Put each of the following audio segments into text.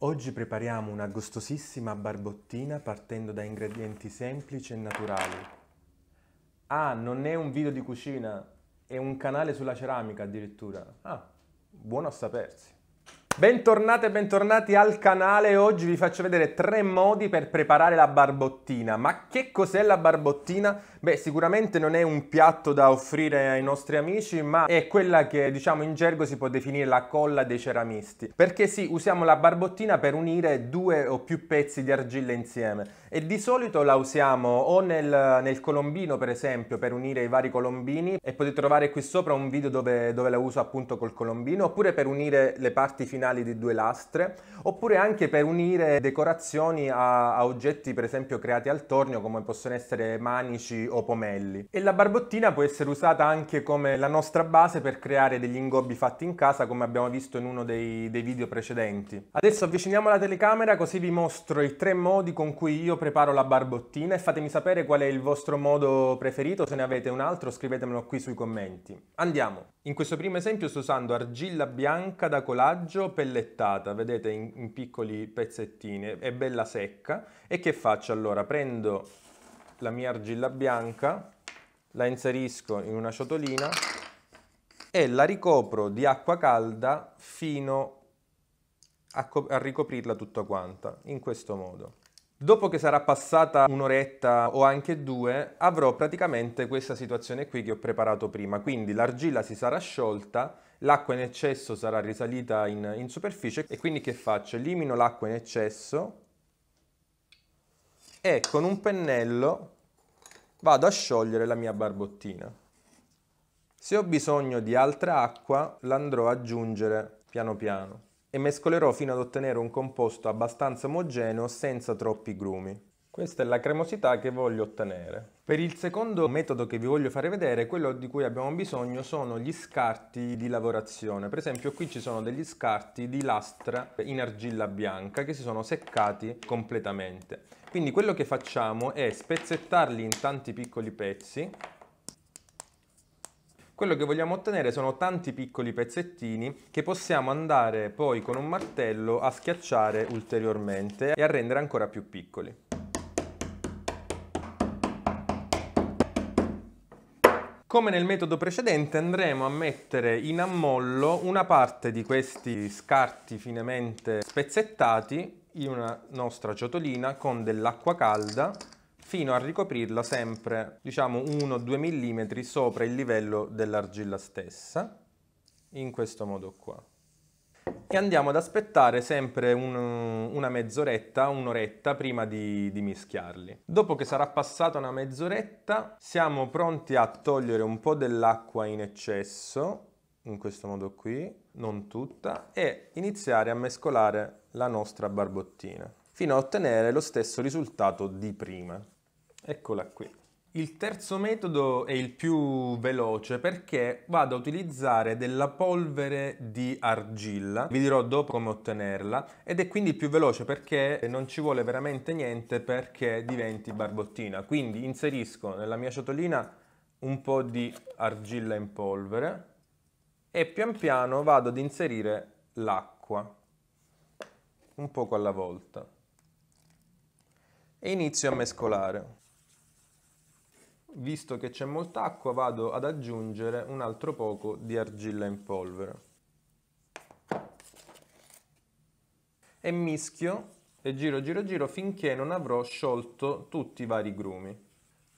Oggi prepariamo una gustosissima barbottina partendo da ingredienti semplici e naturali. Ah, non è un video di cucina, è un canale sulla ceramica addirittura. Ah, buono a sapersi. Bentornate e bentornati al canale, oggi vi faccio vedere tre modi per preparare la barbottina. Ma che cos'è la barbottina? Beh, sicuramente non è un piatto da offrire ai nostri amici, ma è quella che diciamo in gergo si può definire la colla dei ceramisti. Perché sì, usiamo la barbottina per unire due o più pezzi di argilla insieme. E di solito la usiamo o nel, nel, colombino per esempio per unire i vari colombini e potete trovare qui sopra un video dove, dove la uso appunto col colombino oppure per unire le parti finali di due lastre oppure anche per unire decorazioni a, a oggetti per esempio creati al tornio come possono essere manici o pomelli. E la barbottina può essere usata anche come la nostra base per creare degli ingobbi fatti in casa come abbiamo visto in uno dei, dei video precedenti. Adesso avviciniamo la telecamera così vi mostro i tre modi con cui io preparo la barbottina e fatemi sapere qual è il vostro modo preferito, se ne avete un altro scrivetemelo qui sui commenti. Andiamo! In questo primo esempio sto usando argilla bianca da colaggio pellettata, vedete in, in piccoli pezzettini, è bella secca. E che faccio allora? Prendo la mia argilla bianca, la inserisco in una ciotolina e la ricopro di acqua calda fino a, a ricoprirla tutta quanta, in questo modo. Dopo che sarà passata un'oretta o anche due, avrò praticamente questa situazione qui che ho preparato prima. Quindi l'argilla si sarà sciolta, l'acqua in eccesso sarà risalita in, in superficie e quindi che faccio? Elimino l'acqua in eccesso e con un pennello vado a sciogliere la mia barbottina. Se ho bisogno di altra acqua l'andrò ad aggiungere piano piano e mescolerò fino ad ottenere un composto abbastanza omogeneo senza troppi grumi. Questa è la cremosità che voglio ottenere. Per il secondo metodo che vi voglio fare vedere, quello di cui abbiamo bisogno sono gli scarti di lavorazione. Per esempio qui ci sono degli scarti di lastra in argilla bianca che si sono seccati completamente. Quindi quello che facciamo è spezzettarli in tanti piccoli pezzi quello che vogliamo ottenere sono tanti piccoli pezzettini che possiamo andare poi con un martello a schiacciare ulteriormente e a rendere ancora più piccoli. Come nel metodo precedente andremo a mettere in ammollo una parte di questi scarti finemente spezzettati in una nostra ciotolina con dell'acqua calda fino a ricoprirla sempre diciamo 1-2 mm sopra il livello dell'argilla stessa in questo modo qua e andiamo ad aspettare sempre un, una mezz'oretta, un'oretta prima di, di, mischiarli. Dopo che sarà passata una mezz'oretta siamo pronti a togliere un po' dell'acqua in eccesso, in questo modo qui, non tutta, e iniziare a mescolare la nostra barbottina, fino a ottenere lo stesso risultato di prima. Eccola qui. Il terzo metodo è il più veloce perché vado a utilizzare della polvere di argilla, vi dirò dopo come ottenerla, ed è quindi il più veloce perché non ci vuole veramente niente perché diventi barbottina. Quindi inserisco nella mia ciotolina un po' di argilla in polvere e pian piano vado ad inserire l'acqua, un poco alla volta, e inizio a mescolare visto che c'è molta acqua vado ad aggiungere un altro poco di argilla in polvere. E mischio e giro giro giro finché non avrò sciolto tutti i vari grumi.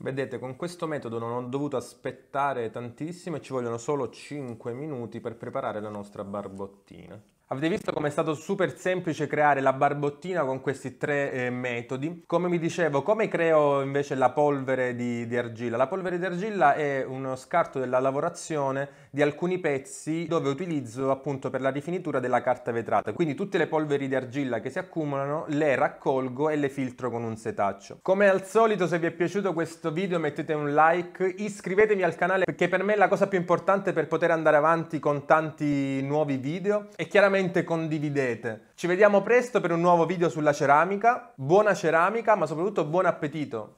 Vedete, con questo metodo non ho dovuto aspettare tantissimo e ci vogliono solo 5 minuti per preparare la nostra barbottina. Avete visto come è stato super semplice creare la barbottina con questi tre eh, metodi? Come vi dicevo, come creo invece la polvere di, di, argilla? La polvere di argilla è uno scarto della lavorazione di alcuni pezzi dove utilizzo appunto per la rifinitura della carta vetrata. Quindi tutte le polveri di argilla che si accumulano le raccolgo e le filtro con un setaccio. Come al solito se vi è piaciuto questo video mettete un like, iscrivetevi al canale perché per me è la cosa più importante per poter andare avanti con tanti nuovi video e chiaramente sicuramente condividete. Ci vediamo presto per un nuovo video sulla ceramica. Buona ceramica, ma soprattutto buon appetito!